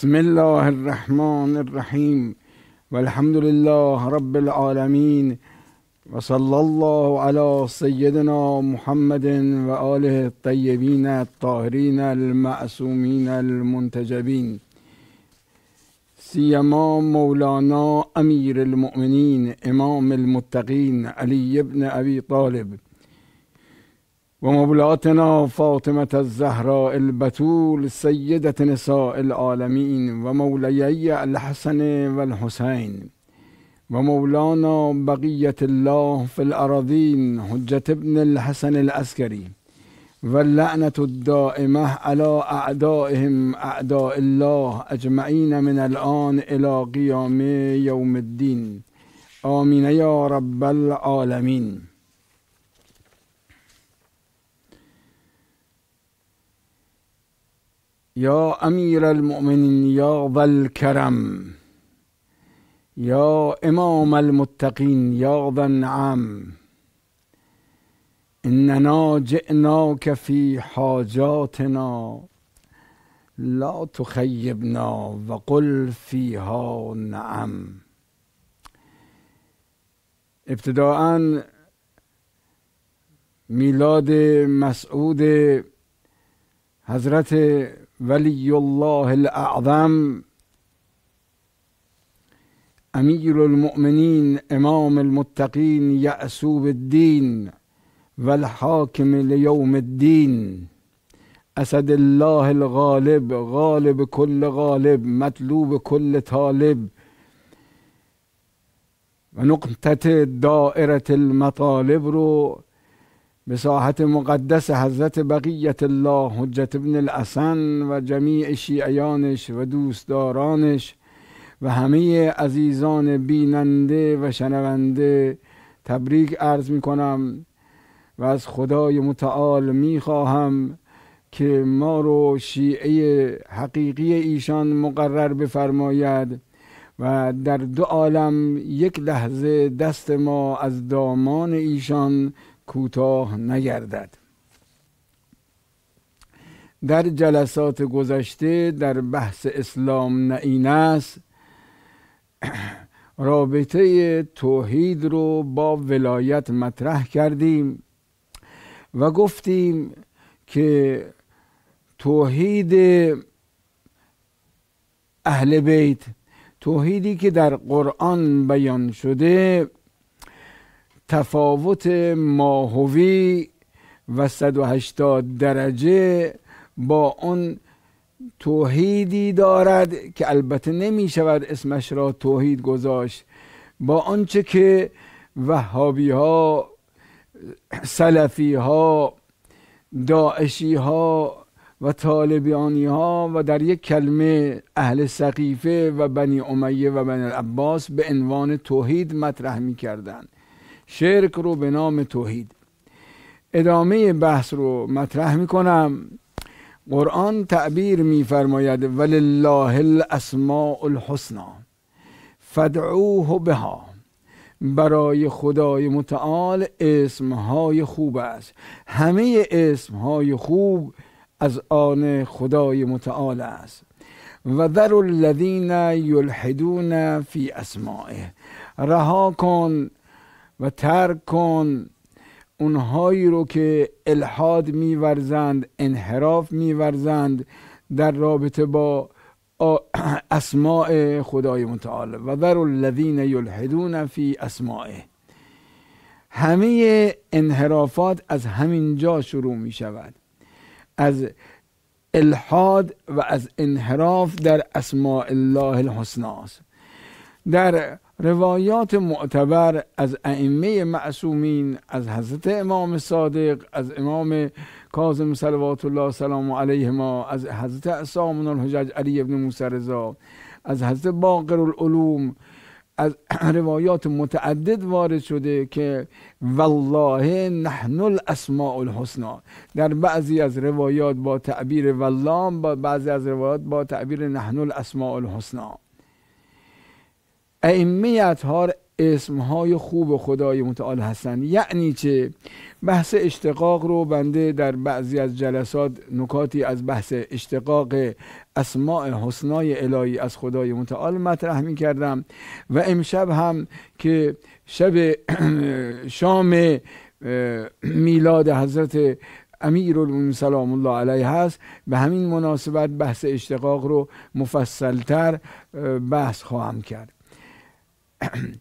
بسم الله الرحمن الرحيم والحمد لله رب العالمين وصلى الله على سيدنا محمد وآله الطيبين الطاهرين المعصومين المنتجبين سيما مولانا أمير المؤمنين إمام المتقين علي بن أبي طالب ومبلغتنا فاطمة الزهراء البتول سيدة نساء العالمين ومولاي الحسن والحسين ومولانا بقية الله في الأراضين حجة ابن الحسن العسكري واللعنة الدائمة على أعدائهم أعداء الله أجمعين من الآن إلى قيام يوم الدين آمين يا رب العالمين یا امیر المؤمنین یا والکرم یا امام المتقین یا نعم النعم اننا جئناک فی حاجاتنا لا و وقل فیها نعم ابتداعا میلاد مسعود حضرت ولي الله الأعظم أمير المؤمنين إمام المتقين يأسوب الدين والحاكم ليوم الدين أسد الله الغالب غالب كل غالب مطلوب كل طالب ونقطة دائرة المطالب رو به مقدس حضرت بقیت الله حجت ابن الاسن و جمیع شیعیانش و دوستدارانش و همه عزیزان بیننده و شنونده تبریک عرض می کنم و از خدای متعال می خواهم که ما رو شیعه حقیقی ایشان مقرر بفرماید و در دو عالم یک لحظه دست ما از دامان ایشان کوتاه نگردد در جلسات گذشته در بحث اسلام نعین است رابطه توحید رو با ولایت مطرح کردیم و گفتیم که توحید اهل بیت توحیدی که در قرآن بیان شده تفاوت ماهوی و 180 درجه با اون توحیدی دارد که البته نمی شود اسمش را توحید گذاشت با آنچه که وهابی ها سلفی ها داعشی ها و طالبیانی ها و در یک کلمه اهل سقیفه و بنی امیه و بنی العباس به عنوان توحید مطرح می کردند شرک رو به نام توحید ادامه بحث رو مطرح میکنم قرآن تعبیر میفرماید ولله الاسماء الحسنا فدعوه بها برای خدای متعال های خوب است همه های خوب از آن خدای متعال است و در الذین یلحدون فی اسمائه رها کن و ترک کن اونهایی رو که الحاد میورزند انحراف میورزند در رابطه با اسماء خدای متعال و در الذین یلحدون فی اسماعه همه انحرافات از همین جا شروع می شود از الحاد و از انحراف در اسماء الله الحسناست در روایات معتبر از ائمه معصومین از حضرت امام صادق از امام کاظم صلوات الله سلام علیه ما از حضرت اسامن الحجج علی ابن موسی رضا از حضرت باقر العلوم از روایات متعدد وارد شده که والله نحن الاسماء الحسنا در بعضی از روایات با تعبیر والله بعضی از روایات با تعبیر نحن الاسماء الحسنا ائمه اطهار اسمهای خوب خدای متعال هستند یعنی چه بحث اشتقاق رو بنده در بعضی از جلسات نکاتی از بحث اشتقاق اسماء حسنای الهی از خدای متعال مطرح می کردم و امشب هم که شب شام میلاد حضرت امیر سلام الله علیه هست به همین مناسبت بحث اشتقاق رو مفصلتر بحث خواهم کرد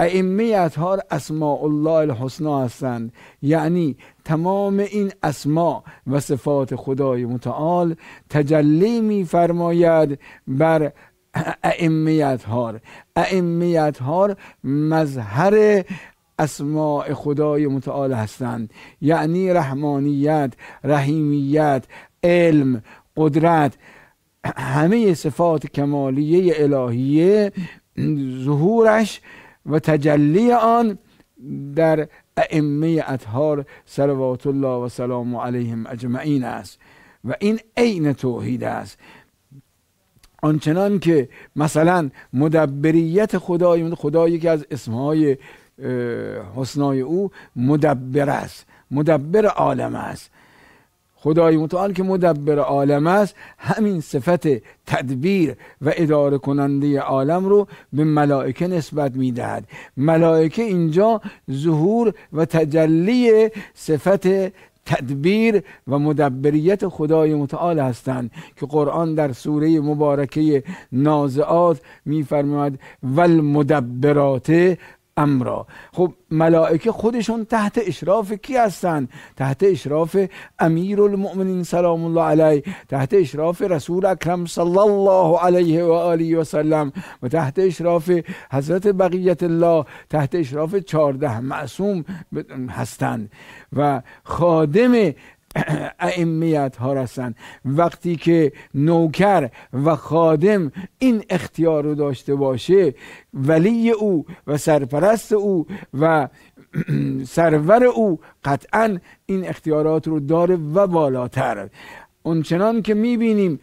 ائمه اطهار اسماء الله الحسنا هستند یعنی تمام این اسما و صفات خدای متعال تجلی میفرماید بر ائمه اطهار ائمه اطهار مظهر اسماء خدای متعال هستند یعنی رحمانیت رحیمیت علم قدرت همه صفات کمالیه الهیه ظهورش و تجلی آن در ائمه اطهار صلوات الله و سلام علیهم اجمعین است و این عین توحید است آنچنان که مثلا مدبریت خدای خدا یکی از اسمهای حسنای او مدبر است مدبر عالم است خدای متعال که مدبر عالم است همین صفت تدبیر و اداره کننده عالم رو به ملائکه نسبت میدهد ملائکه اینجا ظهور و تجلی صفت تدبیر و مدبریت خدای متعال هستند که قرآن در سوره مبارکه نازعات میفرماید و مدبرات امرا خب ملائکه خودشون تحت اشراف کی هستند تحت اشراف امیر المؤمنین سلام الله علیه تحت اشراف رسول اکرم صلی الله علیه و آله و سلم و تحت اشراف حضرت بقیت الله تحت اشراف چارده معصوم هستند و خادم ائمه ها هستند وقتی که نوکر و خادم این اختیار رو داشته باشه ولی او و سرپرست او و سرور او قطعا این اختیارات رو داره و بالاتر اونچنان که میبینیم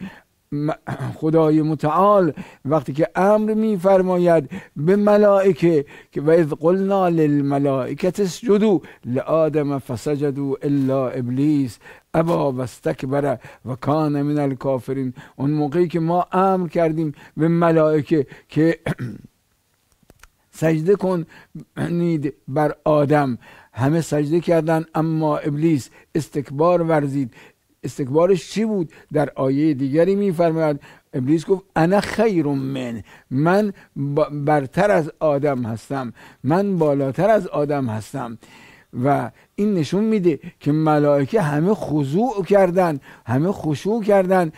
خدای متعال وقتی که امر میفرماید به ملائکه که و اذ قلنا للملائکه اسجدوا لآدم فسجدوا الا ابلیس ابا و استکبر و کان من الکافرین اون موقعی که ما امر کردیم به ملائکه که سجده کنید بر آدم همه سجده کردن اما ابلیس استکبار ورزید استکبارش چی بود در آیه دیگری میفرماید ابلیس گفت انا خیر من من برتر از آدم هستم من بالاتر از آدم هستم و این نشون میده که ملائکه همه خضوع کردن همه خشوع کردن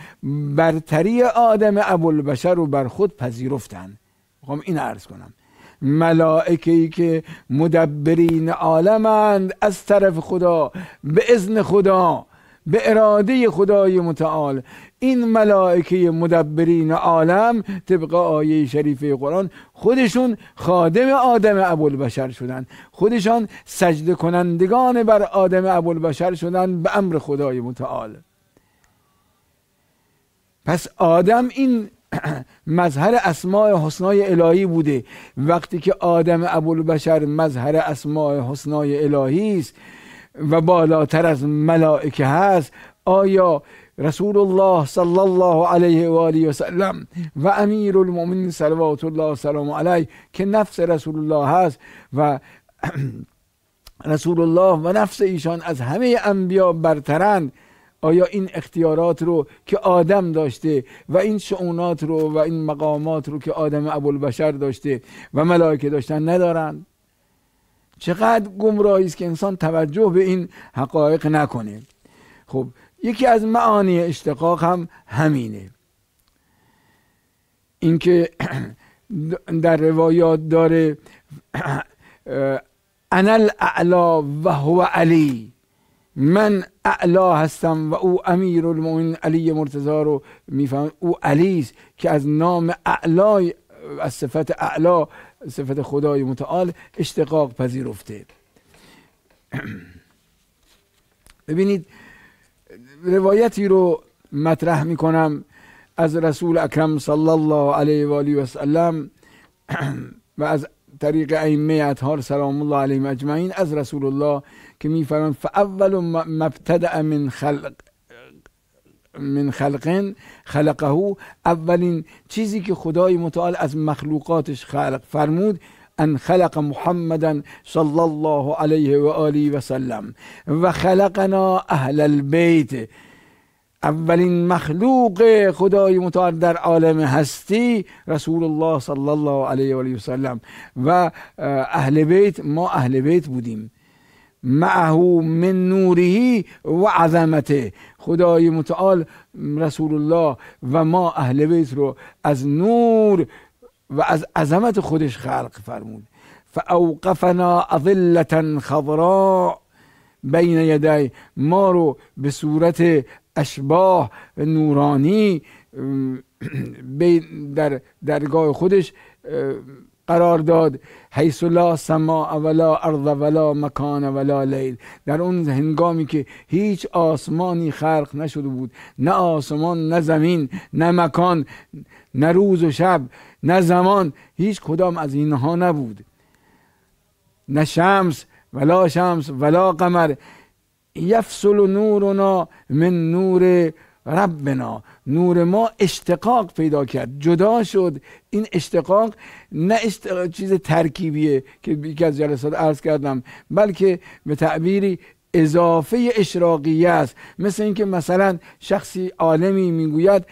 برتری آدم ابوالبشر رو بر خود پذیرفتن میخوام این عرض کنم ملائکه ای که مدبرین عالمند از طرف خدا به اذن خدا به اراده خدای متعال این ملائکه مدبرین عالم طبق آیه شریفه قرآن خودشون خادم آدم ابوالبشر شدند خودشان سجده کنندگان بر آدم ابوالبشر شدند به امر خدای متعال پس آدم این مظهر اسماء حسنای الهی بوده وقتی که آدم ابوالبشر مظهر اسماء حسنای الهی است و بالاتر از ملائکه هست آیا رسول الله صلی الله علیه و آله و سلم و امیر المؤمنین صلوات الله و سلام علیه که نفس رسول الله هست و رسول الله و نفس ایشان از همه انبیا برترند آیا این اختیارات رو که آدم داشته و این شعونات رو و این مقامات رو که آدم ابوالبشر داشته و ملائکه داشتن ندارند چقدر گمراهی است که انسان توجه به این حقایق نکنه خب یکی از معانی اشتقاق هم همینه اینکه در روایات داره انا الاعلا و هو علی من اعلا هستم و او امیر المؤمن علی مرتضا رو میفهم او علی است که از نام اعلای از صفت اعلا صفت خدای متعال اشتقاق پذیرفته ببینید روایتی رو مطرح میکنم از رسول اکرم صلی الله علیه و آله و سلم و از طریق ائمه اطهار سلام الله علیهم اجمعین از رسول الله که میفرمان فاول مبتدا من خلق من خلقن خلقه اولین چیزی که خدای متعال از مخلوقاتش خلق فرمود ان خلق محمدا صلی الله علیه و آله و سلم و خلقنا اهل البیت اولین مخلوق خدای متعال در عالم هستی رسول الله صلی الله علیه و آله و و اهل بیت ما اهل بیت بودیم معه من نوره و عظمته خدای متعال رسول الله و ما اهل بیت رو از نور و از عظمت خودش خلق فرمود فاوقفنا اظلة خضراء بین یدی ما رو به صورت اشباه نورانی در درگاه خودش قرار داد حیث لا سما ولا ارض ولا مکان ولا لیل در اون هنگامی که هیچ آسمانی خرق نشده بود نه آسمان نه زمین نه مکان نه روز و شب نه زمان هیچ کدام از اینها نبود نه شمس ولا شمس ولا قمر یفصل نورنا من نور ربنا نور ما اشتقاق پیدا کرد جدا شد این اشتقاق نه چیز ترکیبیه که یکی از جلسات عرض کردم بلکه به تعبیری اضافه اشراقیه است مثل اینکه مثلا شخصی عالمی میگوید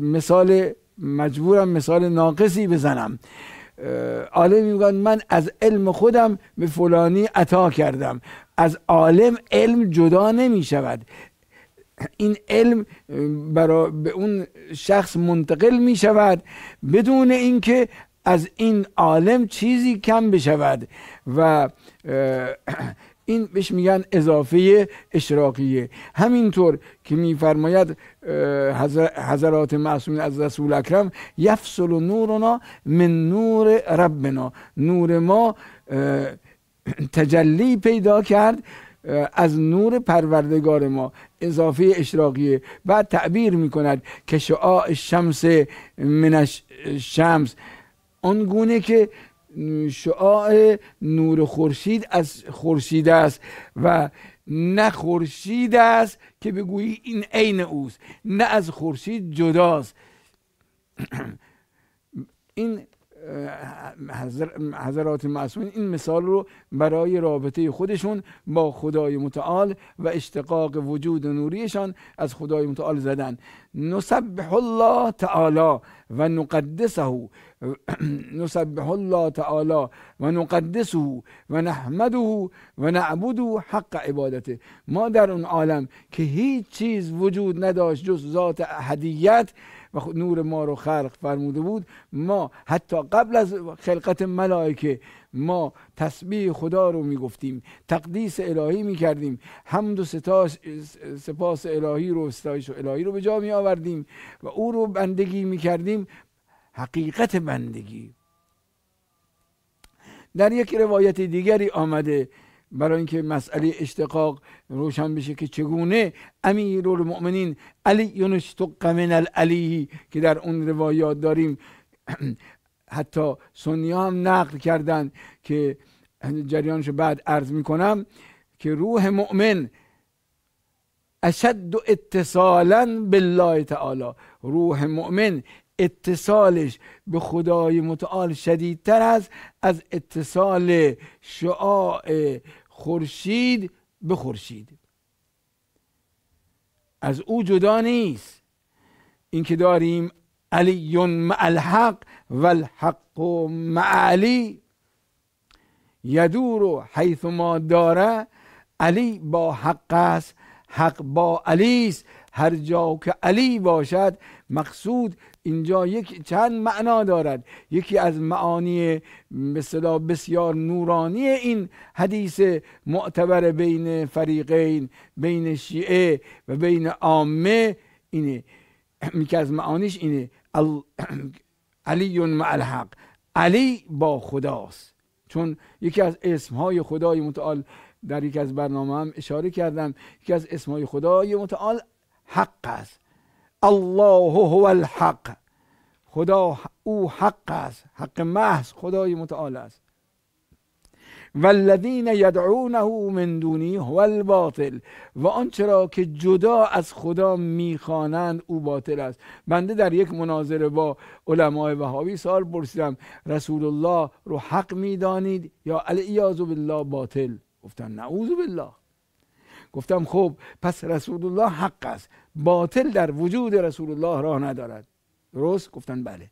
مثال مجبورم مثال ناقصی بزنم عالم میگوید من از علم خودم به فلانی عطا کردم از عالم علم جدا نمی شود این علم برای به اون شخص منتقل می شود بدون اینکه از این عالم چیزی کم بشود و این بهش میگن اضافه اشراقیه همینطور که میفرماید حضرات معصومین از رسول اکرم یفصل نورنا من نور ربنا نور ما تجلی پیدا کرد از نور پروردگار ما اضافه اشراقیه بعد تعبیر میکند که شعاع شمس من شمس اون گونه که شعاع نور خورشید از خورشید است و نه خورشید است که بگویی این عین اوست نه از خورشید جداست این حضرات معصومین این مثال رو برای رابطه خودشون با خدای متعال و اشتقاق وجود نوریشان از خدای متعال زدن نسبح الله تعالی و نقدسه نسبح الله تعالی و نقدسه و نحمده و نعبده حق عبادته ما در اون عالم که هیچ چیز وجود نداشت جز ذات هدیت و نور ما رو خلق فرموده بود ما حتی قبل از خلقت ملائکه ما تسبیح خدا رو میگفتیم تقدیس الهی میکردیم حمد و ستاش سپاس الهی رو ستایش و الهی رو به جا می آوردیم و او رو بندگی میکردیم حقیقت بندگی در یک روایت دیگری آمده برای اینکه مسئله اشتقاق روشن بشه که چگونه امیر المؤمنین علی من العلی که در اون روایات داریم حتی سنی هم نقل کردن که جریانش بعد عرض میکنم که روح مؤمن اشد اتصالا بالله تعالی روح مؤمن اتصالش به خدای متعال شدیدتر است از اتصال شعاع خورشید خورشید. از او جدا نیست اینکه داریم علی مع الحق و الحق مع علی یدور حیث ما داره علی با حق است حق با علی است هر جا که علی باشد مقصود اینجا یک چند معنا دارد یکی از معانی مثلا بسیار نورانی این حدیث معتبر بین فریقین بین شیعه و بین عامه اینه یکی از معانیش اینه علی مع الحق علی با خداست چون یکی از اسمهای خدای متعال در یکی از برنامه هم اشاره کردم یکی از اسمهای خدای متعال حق است الله هو الحق خدا او حق است حق محض خدای متعال است والذین یدعونه من دونی هو الباطل و آنچه که جدا از خدا میخوانند او باطل است بنده در یک مناظره با علمای وهابی سال پرسیدم رسول الله رو حق میدانید یا الیاذ بالله باطل گفتن نعوذ بالله گفتم خب پس رسول الله حق است باطل در وجود رسول الله راه ندارد درست گفتن بله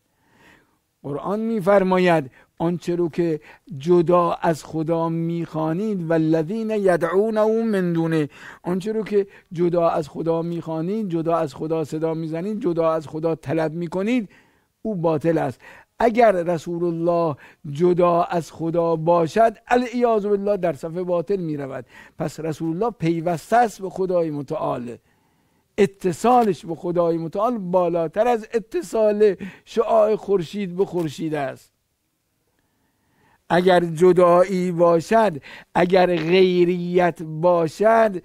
قرآن میفرماید آنچه رو که جدا از خدا میخوانید و الذین یدعونه من دونه آنچه رو که جدا از خدا میخوانید جدا از خدا صدا میزنید جدا از خدا طلب میکنید او باطل است اگر رسول الله جدا از خدا باشد الیاز بالله در صفحه باطل می رود پس رسول الله پیوسته است به خدای متعال اتصالش به خدای متعال بالاتر از اتصال شعاع خورشید به خورشید است اگر جدایی باشد اگر غیریت باشد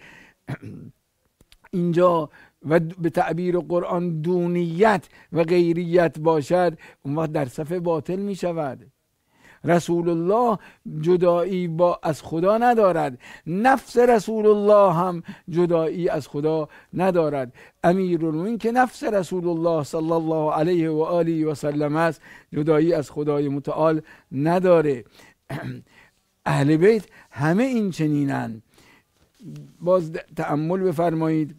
اینجا و به تعبیر قرآن دونیت و غیریت باشد اون وقت در صفحه باطل می شود رسول الله جدایی با از خدا ندارد نفس رسول الله هم جدایی از خدا ندارد امیر این که نفس رسول الله صلی الله علیه و آله و سلم است جدایی از خدای متعال نداره اهل بیت همه این چنینند باز تأمل بفرمایید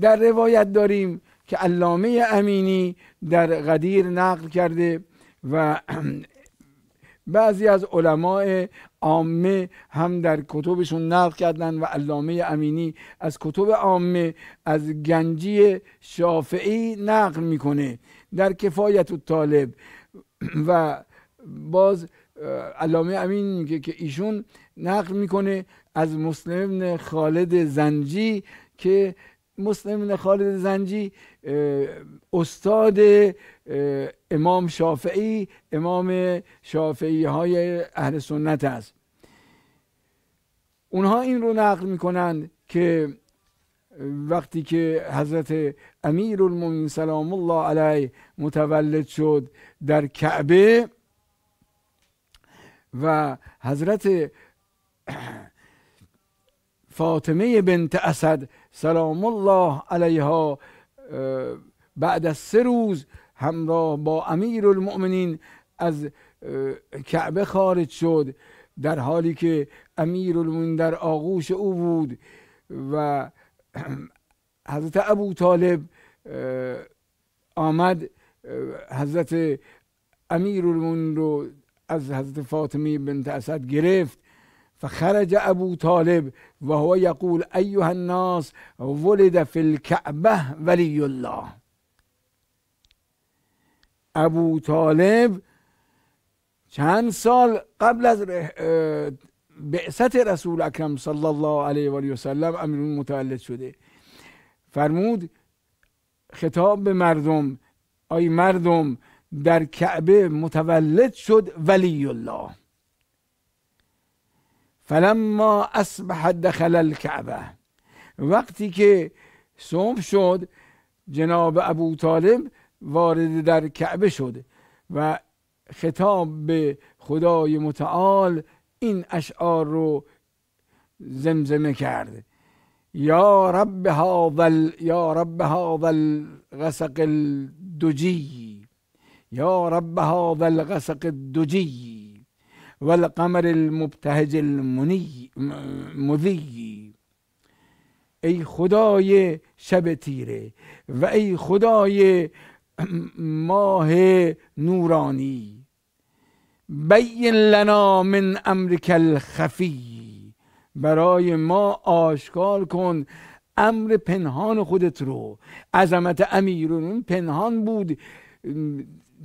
در روایت داریم که علامه امینی در قدیر نقل کرده و بعضی از علمای عامه هم در کتبشون نقل کردن و علامه امینی از کتب عامه از گنجی شافعی نقل میکنه در کفایت و طالب و باز علامه امین میگه که ایشون نقل میکنه از مسلم خالد زنجی که مسلم خالد زنجی استاد امام شافعی امام شافعی های اهل سنت است اونها این رو نقل میکنند که وقتی که حضرت امیر المومن سلام الله علیه متولد شد در کعبه و حضرت فاطمه بنت اسد سلام الله علیها بعد از سه روز همراه با امیر المؤمنین از کعبه خارج شد در حالی که امیر المؤمنین در آغوش او بود و حضرت ابو طالب آمد حضرت امیر المؤمنین رو از حضرت فاطمه بنت اسد گرفت فخرج ابو طالب و هو یقول الناس ولد فی الکعبه ولی الله ابو طالب چند سال قبل از بعثت رسول اکرم صلی الله علیه و آله و سلم متولد شده فرمود خطاب به مردم آی مردم در کعبه متولد شد ولی الله فلما اصبح دخل الکعبه وقتی که صبح شد جناب ابو طالب وارد در کعبه شد و خطاب به خدای متعال این اشعار رو زمزمه کرد یا رب هاول یا رب هاول غسق الدجی یا رب هاول غسق الدجی والقمر المبتهج المنی ای خدای شب تیره و ای خدای ماه نورانی بین لنا من امرک الخفی برای ما آشکار کن امر پنهان خودت رو عظمت امیرون پنهان بود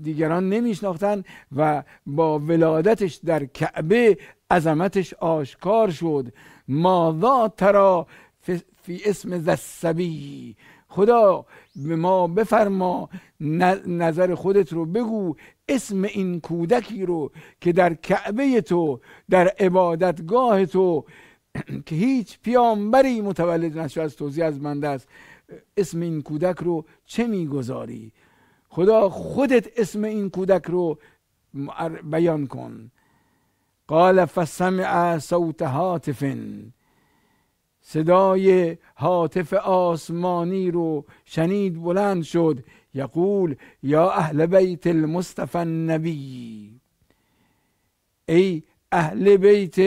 دیگران نمیشناختند و با ولادتش در کعبه عظمتش آشکار شد ماذا ترا فی اسم زسبی خدا به ما بفرما نظر خودت رو بگو اسم این کودکی رو که در کعبه تو در عبادتگاه تو که هیچ پیامبری متولد نشد از توضیح از منده است اسم این کودک رو چه میگذاری خدا خودت اسم این کودک رو بیان کن قال فسمع صوت هاتف صدای هاتف آسمانی رو شنید بلند شد یقول یا اهل بیت المصطفی النبی ای اهل بیت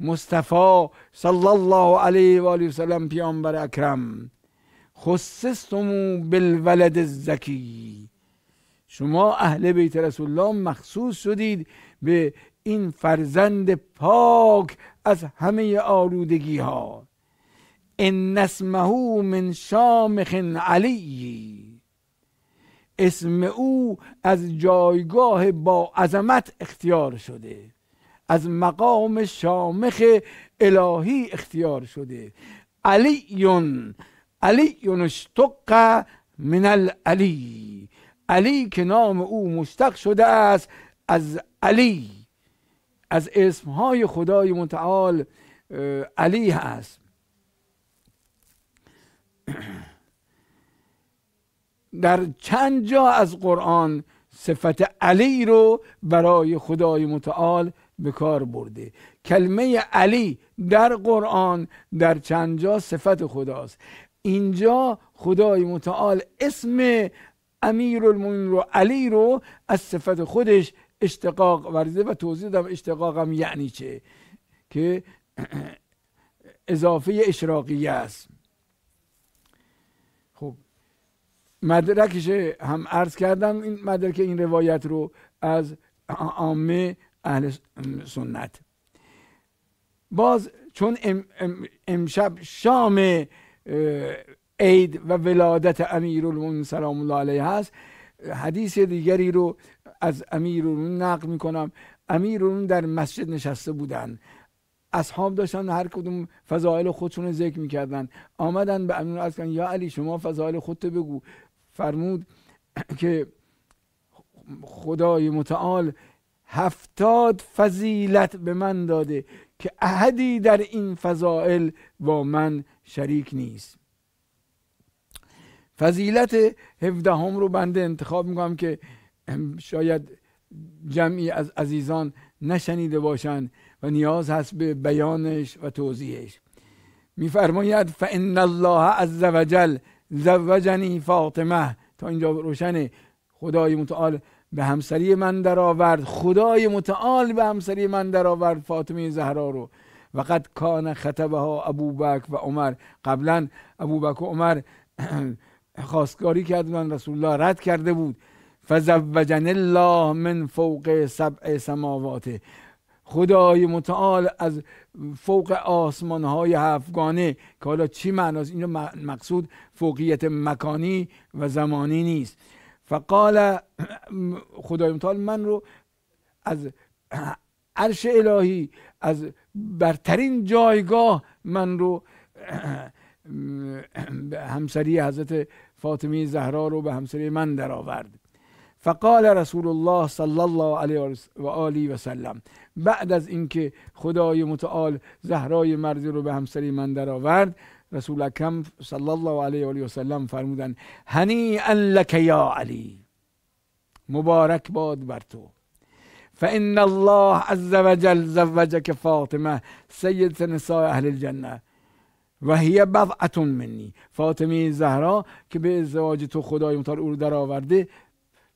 مصطفی صلی الله علیه و آله و سلم پیامبر اکرم خصصتم بالولد الزکی شما اهل بیت رسول الله مخصوص شدید به این فرزند پاک از همه آلودگی ها ان اسمه من شامخ علی اسم او از جایگاه با عظمت اختیار شده از مقام شامخ الهی اختیار شده علیون علی اشتق من العلی علی که نام او مشتق شده است از علی از اسمهای خدای متعال علی هست در چند جا از قرآن صفت علی رو برای خدای متعال به کار برده کلمه علی در قرآن در چند جا صفت خداست اینجا خدای متعال اسم امیر المومن رو علی رو از صفت خودش اشتقاق ورزیده و توضیح دادم اشتقاقم یعنی چه که اضافه اشراقی است خب مدرکش هم عرض کردم این مدرک این روایت رو از عامه اهل سنت باز چون امشب شام عید و ولادت امیرالمومنین سلام الله علیه هست حدیث دیگری رو از امیر نقل میکنم امیرالمومنین در مسجد نشسته بودن اصحاب داشتن هر کدوم فضائل خودشون رو ذکر میکردن آمدن به امیر از یا علی شما فضائل خودت بگو فرمود که خدای متعال هفتاد فضیلت به من داده که احدی در این فضائل با من شریک نیست فضیلت هم رو بنده انتخاب میکنم که شاید جمعی از عزیزان نشنیده باشند و نیاز هست به بیانش و توضیحش میفرماید فان الله عز وجل زوجنی فاطمه تا اینجا روشن خدای متعال به همسری من درآورد خدای متعال به همسری من درآورد فاطمه زهرا رو وقد کان خطبها ابوبکر و عمر قبلا ابوبکر و عمر خواستگاری کرد من رسول الله رد کرده بود فزوجن الله من فوق سبع سماواته خدای متعال از فوق آسمان های هفتگانه که حالا چی معناست اینو مقصود فوقیت مکانی و زمانی نیست فقال خدای متعال من رو از عرش الهی از برترین جایگاه من رو همسری حضرت فاطمه زهرا رو به همسری من درآورد فقال رسول الله صلی الله علیه و آله و سلم بعد از اینکه خدای متعال زهرای مرزی رو به همسری من درآورد رسول اکرم صلی الله علیه و آله و سلم فرمودند هنی لک یا علی مبارک باد بر تو فان الله عز وجل زوجك فاطمه سید نساء اهل الجنه و هی بضعتون منی فاطمه زهرا که به ازدواج تو خدای متعال او رو آورده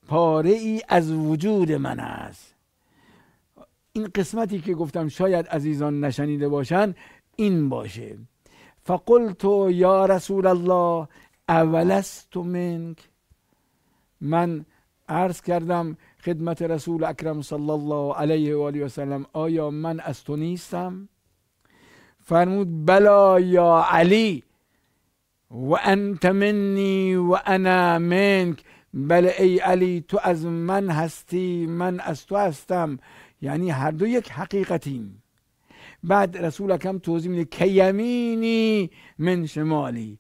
پاره ای از وجود من است این قسمتی که گفتم شاید عزیزان نشنیده باشن این باشه تو یا رسول الله اولست منک من عرض کردم خدمت رسول اکرم صلی الله علیه و آله و سلم آیا من از تو نیستم فرمود بلا یا علی و انت منی و انا منک بله ای علی تو از من هستی من از تو هستم یعنی هر دو یک حقیقتیم بعد رسول اکرم توضیح میده که یمینی من شمالی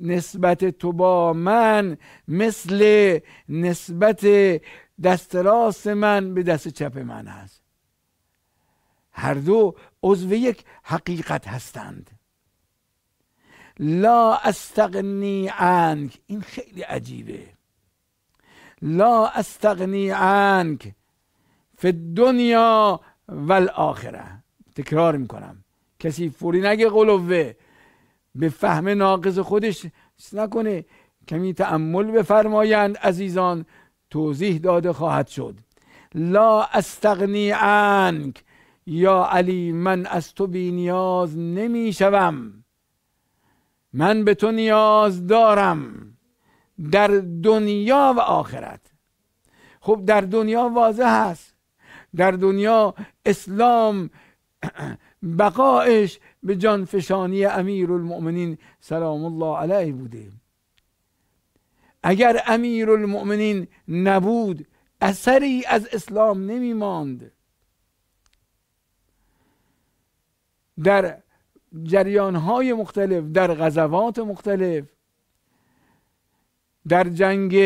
نسبت تو با من مثل نسبت دست راست من به دست چپ من هست هر دو عضو یک حقیقت هستند لا استغنی عنک این خیلی عجیبه لا استغنی عنک فی دنیا و تکرار میکنم کسی فوری نگه قلوه به فهم ناقص خودش نکنه کمی تأمل بفرمایند عزیزان توضیح داده خواهد شد لا استغنی عنک یا علی من از تو بی نیاز نمی شوم من به تو نیاز دارم در دنیا و آخرت خب در دنیا واضح هست در دنیا اسلام بقایش به جانفشانی امیر المؤمنین سلام الله علیه بوده اگر امیر المؤمنین نبود اثری از اسلام نمی ماند در های مختلف در غزوات مختلف در جنگ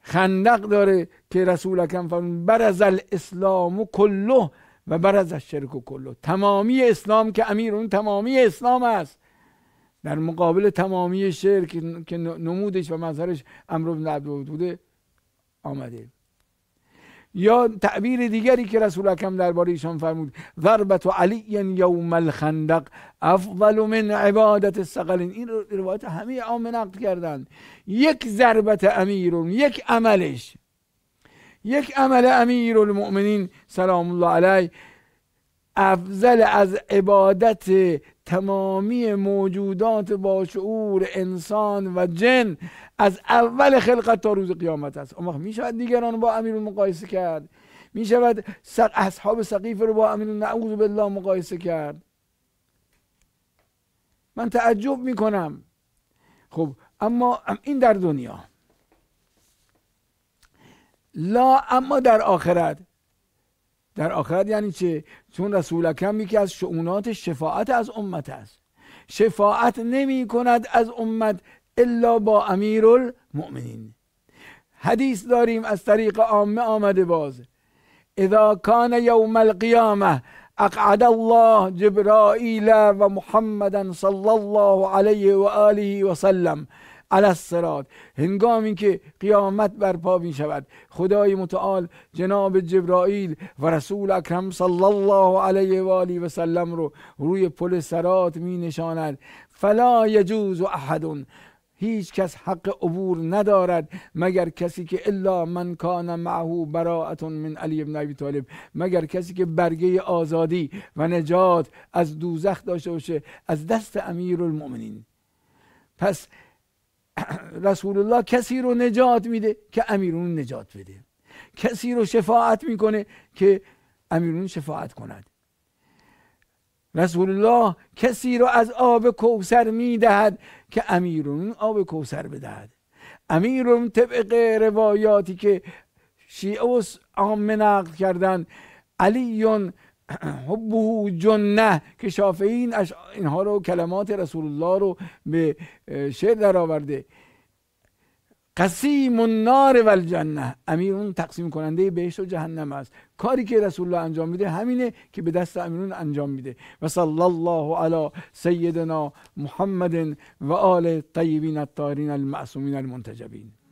خندق داره که رسول اکرم فرمود برز الاسلام و کله و برز الشرک و کله تمامی اسلام که امیر اون تمامی اسلام است در مقابل تمامی شرک که نمودش و مظهرش امر بن بوده آمده یا تعبیر دیگری که رسول اکرم درباره ایشان فرمود ضربت علی یوم الخندق افضل من عبادت الثقلین این روایت همه عام نقد کردند یک ضربت امیر، یک عملش یک عمل امیر المؤمنین سلام الله علیه افضل از عبادت تمامی موجودات با شعور انسان و جن از اول خلقت تا روز قیامت است اما می شود دیگران با امیرون مقایسه کرد می شود اصحاب سقیفه رو با امیر نعوذ بالله مقایسه کرد من تعجب می کنم خب اما این در دنیا لا اما در آخرت در آخرت یعنی چه چون رسول اکرم یکی از شعونات شفاعت از امت است شفاعت نمی کند از امت الا با امیر المؤمنین حدیث داریم از طریق عامه آمده باز اذا کان یوم القیامه اقعد الله جبرائیل و محمدا صلی الله علیه و آله و سلم الاسرات هنگام که قیامت برپا می شود خدای متعال جناب جبرائیل و رسول اکرم صلی الله علیه و آله و سلم رو روی پل سرات می نشاند فلا یجوز احد هیچ کس حق عبور ندارد مگر کسی که الا من کان معه براءه من علی ابن ابی طالب مگر کسی که برگه آزادی و نجات از دوزخ داشته باشه از دست امیر المؤمنین پس رسول الله کسی رو نجات میده که امیرون نجات بده کسی رو شفاعت میکنه که امیرون شفاعت کند رسول الله کسی رو از آب کوسر میدهد که امیرون آب کوسر بدهد امیرون طبق روایاتی که شیعه و عامه نقل کردن علیون حبه جنه که اش اینها رو کلمات رسول الله رو به شعر آورده قسیم النار والجنه امیرون تقسیم کننده بهشت و جهنم است کاری که رسول الله انجام میده همینه که به دست امیرون انجام میده و صلی الله علی سیدنا محمد و آل طیبین الطاهرین المعصومین المنتجبین